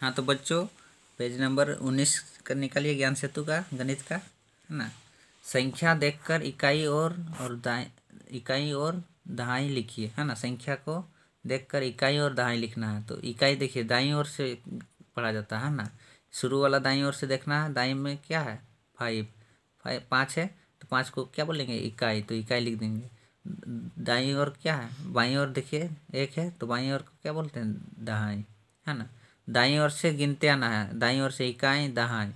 हाँ तो बच्चों पेज नंबर उन्नीस कर निकालिए ज्ञान सेतु का गणित का है ना संख्या देखकर इकाई और और दहाई इकाई और दहाई लिखिए है ना संख्या को देखकर इकाई और दहाई लिखना है तो इकाई देखिए दाई ओर से पढ़ा जाता है ना शुरू वाला दाई ओर से देखना है दाई में क्या है फाइव फाइव पाँच है तो पाँच को क्या बोलेंगे इकाई तो इकाई लिख देंगे दाई ओर क्या है बाई ओर देखिए एक है तो बाई ओर को क्या बोलते हैं दहाई है ना दाई ओर से गिनते आना है दाई ओर से इकाई दहाई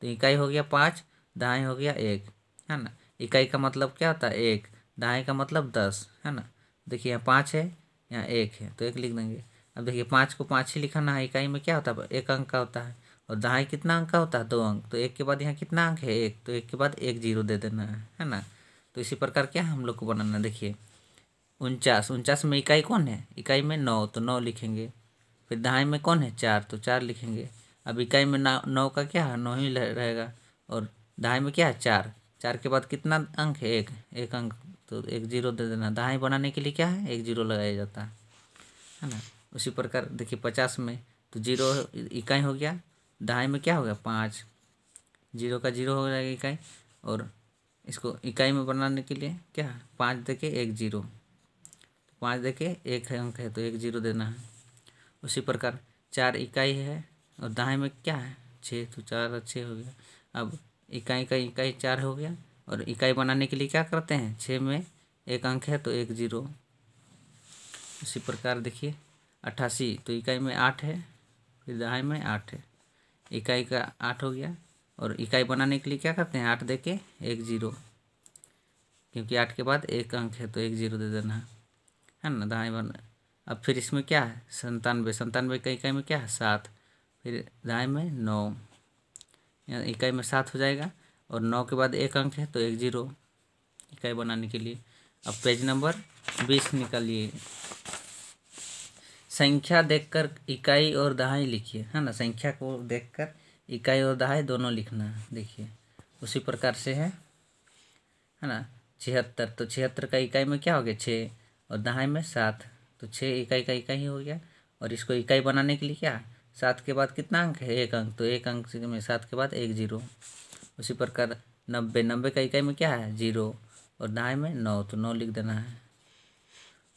तो इकाई हो गया पाँच दहाई हो गया एक है ना इकाई का मतलब क्या होता है एक दहाई का मतलब दस है ना देखिए यहाँ पाँच है यहाँ एक है तो एक लिख देंगे अब देखिए पाँच को पाँच ही लिखाना है इकाई में क्या होता है एक अंक का होता है और दहाई कितना अंक का होता है दो अंक तो एक के बाद यहाँ कितना अंक है एक तो एक के बाद एक जीरो दे देना है है ना तो इसी प्रकार क्या हम लोग को बनाना देखिए उनचास उनचास में इकाई कौन है इकाई में नौ तो नौ लिखेंगे फिर दहाई में कौन है चार तो चार लिखेंगे अब इकाई में नौ नौ का क्या है नौ ही रहेगा और दहाई में क्या है चार चार के बाद कितना अंक है एक एक अंक तो एक जीरो दे देना दहाई बनाने के लिए क्या है एक जीरो लगाया जाता है है ना उसी प्रकार देखिए पचास में तो जीरो इकाई हो गया दहाई में क्या हो गया पाँच जीरो का जीरो हो जाएगा इकाई और इसको इकाई में बनाने के लिए क्या है पाँच के एक जीरो पाँच देके एक अंक है तो एक जीरो देना है उसी प्रकार चार इकाई है और दाएँ में क्या है छः तो चार छः हो गया अब इकाई का इकाई चार हो गया और इकाई बनाने के लिए क्या करते हैं छः में एक अंक है तो एक जीरो उसी प्रकार देखिए अट्ठासी तो इकाई में आठ है फिर दहाई में आठ है इकाई का आठ हो गया और इकाई बनाने के लिए क्या करते हैं आठ दे के एक जीरो क्योंकि आठ के बाद एक अंक है तो एक जीरो दे देना है ना दहाई बना अब फिर इसमें क्या है संतानवे संतानवे का इकाई में क्या है सात फिर दाएँ में नौ इकाई में सात हो जाएगा और नौ के बाद एक अंक है तो एक जीरो इकाई बनाने के लिए अब पेज नंबर बीस निकालिए संख्या देखकर इकाई और दहाई लिखिए है ना संख्या को देखकर इकाई और दहाई दोनों लिखना है देखिए उसी प्रकार से है है ना छिहत्तर तो छिहत्तर का इकाई में क्या हो गया छः और दहाई में सात तो छः इकाई का इकाई हो गया और इसको इकाई बनाने के लिए क्या सात के बाद कितना अंक है एक अंक तो एक अंक में सात के बाद एक जीरो उसी प्रकार नब्बे नब्बे का इकाई में क्या है जीरो और दहाई में नौ तो नौ लिख देना है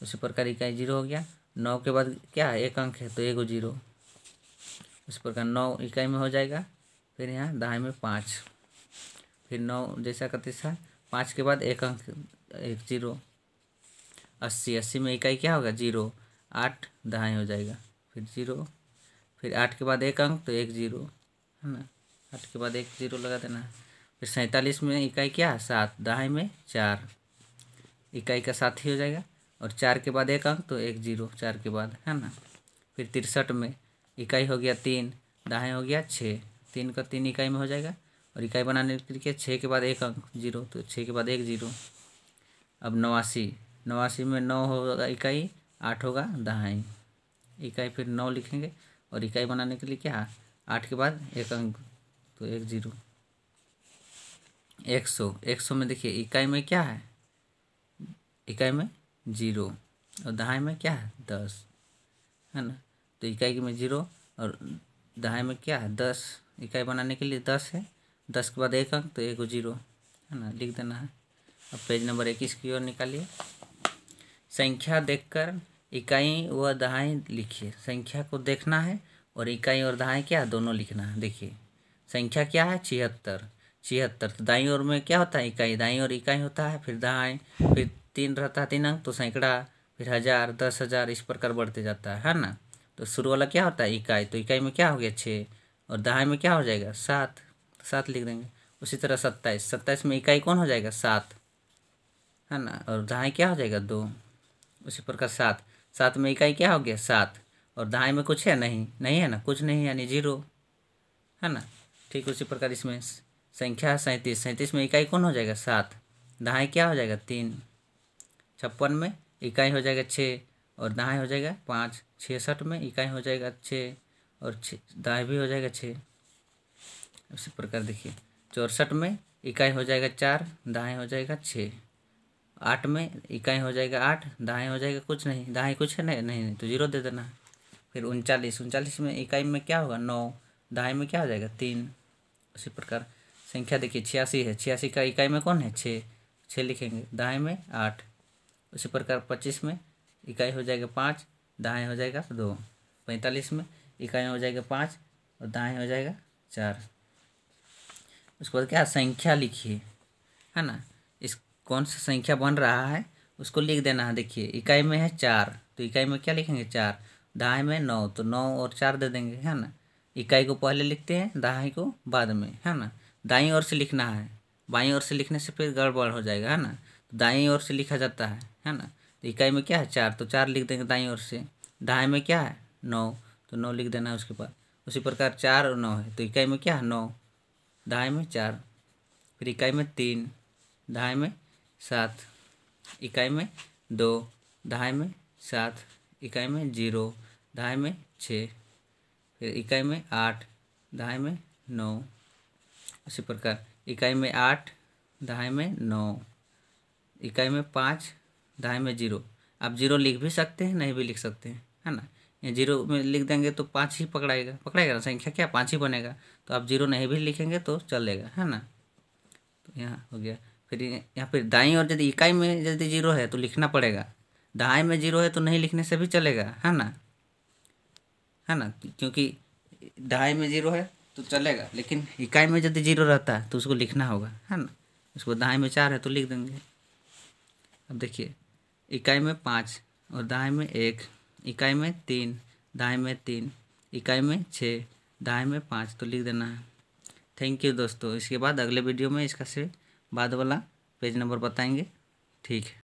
उसी प्रकार इकाई जीरो हो गया नौ के बाद क्या है एक अंक है तो एक जीरो उसी प्रकार नौ इकाई में हो जाएगा फिर यहाँ दहाई में पाँच फिर नौ जैसा का पाँच के बाद एक अंक एक जीरो अस्सी अस्सी में इकाई क्या होगा जीरो आठ दहाई हो जाएगा फिर जीरो फिर आठ के बाद एक अंक तो एक जीरो है ना आठ के बाद एक जीरो लगा देना फिर सैंतालीस में इकाई क्या सात दहाई में चार इकाई का साथ ही हो जाएगा और चार के बाद एक अंक तो एक जीरो चार के बाद है ना फिर तिरसठ में इकाई हो गया तीन दहाई हो गया छः तीन का तीन इकाई में हो जाएगा और इकाई बनाने के लिए छः के बाद एक अंक जीरो तो छः के बाद एक जीरो अब नवासी नवासी में नौ होगा इकाई आठ होगा दहाई इकाई फिर नौ लिखेंगे और इकाई बनाने के लिए क्या आठ के बाद एक अंक तो एक जीरो एक सौ एक सौ में देखिए इकाई में क्या है इकाई में जीरो और दहाई में क्या है दस है ना तो इकाई में जीरो और दहाई में क्या है दस इकाई बनाने के लिए दस है दस के बाद एक अंक तो एक जीरो है ना लिख देना है अब पेज नंबर इक्कीस की ओर निकालिए संख्या देखकर इकाई व दहाई लिखिए संख्या को देखना है और इकाई और दहाई क्या दोनों लिखना है देखिए संख्या क्या है छिहत्तर छिहत्तर तो दाई और में क्या होता है इकाई दाई और इकाई होता है फिर दहाई फिर तीन रहता है तीन अंक तो सैकड़ा फिर हज़ार दस हज़ार इस प्रकार बढ़ते जाता है है ना तो शुरू वाला क्या होता है इकाई तो इकाई में क्या हो गया छः और दहाई में क्या हो जाएगा सात सात लिख देंगे उसी तरह सत्ताईस सत्ताईस में इकाई कौन हो जाएगा सात है ना और दहाई क्या हो जाएगा दो उसी प्रकार सात सात में इकाई क्या हो गया सात और दहाई में कुछ है नहीं नहीं है ना कुछ नहीं यानी जीरो है ना ठीक उसी प्रकार इसमें संख्या सैंतीस सैंतीस में इकाई कौन हो जाएगा सात दहाई क्या हो जाएगा तीन छप्पन में इकाई हो जाएगा छः और दहाई हो जाएगा पाँच छसठ में इकाई हो जाएगा छः और छ दहाई भी हो जाएगा छः उसी प्रकार देखिए चौसठ में इकाई हो जाएगा चार दहाई हो जाएगा छः आठ में इकाई हो जाएगा आठ दहाई हो जाएगा कुछ नहीं दहाई कुछ है नहीं नहीं, नहीं तो जीरो दे देना है फिर उनचालीस उनचालीस में इकाई में क्या होगा नौ दहाई में क्या हो जाएगा तीन उसी प्रकार संख्या देखिए छियासी है छियासी का इकाई में कौन है छः छः लिखेंगे दहाई में आठ उसी प्रकार पच्चीस में इकाई हो जाएगा पाँच दहाई हो जाएगा दो पैंतालीस में इकाई हो जाएगा पाँच और दहाई हो जाएगा चार उसके बाद क्या संख्या लिखिए है ना कौन सा संख्या बन रहा है उसको लिख देना है देखिए इकाई में है चार तो इकाई में क्या लिखेंगे चार दहाई में नौ तो नौ और चार दे देंगे है ना इकाई को पहले लिखते हैं दहाई को बाद में है ना दाई ओर से लिखना है बाई ओर से लिखने से फिर गड़बड़ हो जाएगा है ना तो दाई ओर से लिखा जाता है है ना तो इकाई में क्या है चार तो चार लिख देंगे दाई ओर से दहाई में क्या है नौ तो नौ लिख देना है उसके पास उसी प्रकार चार और नौ है तो इकाई में क्या है नौ दहाई में चार फिर इकाई में तीन दहाई में सात इकाई में दो दहाई में सात इकाई में जीरो दहाई में छः फिर इकाई में आठ दहाई में नौ उसी प्रकार इकाई में आठ दहाई में नौ इकाई में पाँच दहाई में जीरो आप जीरो लिख भी सकते हैं नहीं भी लिख सकते हैं है ना या जीरो में लिख देंगे तो पाँच ही पकड़ाएगा पकड़ाएगा ना संख्या क्या पाँच ही बनेगा तो आप जीरो नहीं भी लिखेंगे तो चलेगा है ना तो यहाँ हो गया फिर यहाँ पर दाई और यदि इकाई में यदि जीरो है तो लिखना पड़ेगा दहाई में जीरो है तो नहीं लिखने से भी चलेगा है ना है ना क्योंकि दहाई में जीरो है तो चलेगा लेकिन इकाई में यदि जीरो रहता है तो उसको लिखना होगा है ना उसको दहाई में चार है तो लिख देंगे अब देखिए इकाई में पाँच और दहाई में एक इकाई में तीन दहाई में तीन इकाई में छः दहाई में पाँच तो लिख देना है थैंक यू दोस्तों इसके बाद अगले वीडियो में इसका से बाद वाला पेज नंबर बताएंगे ठीक है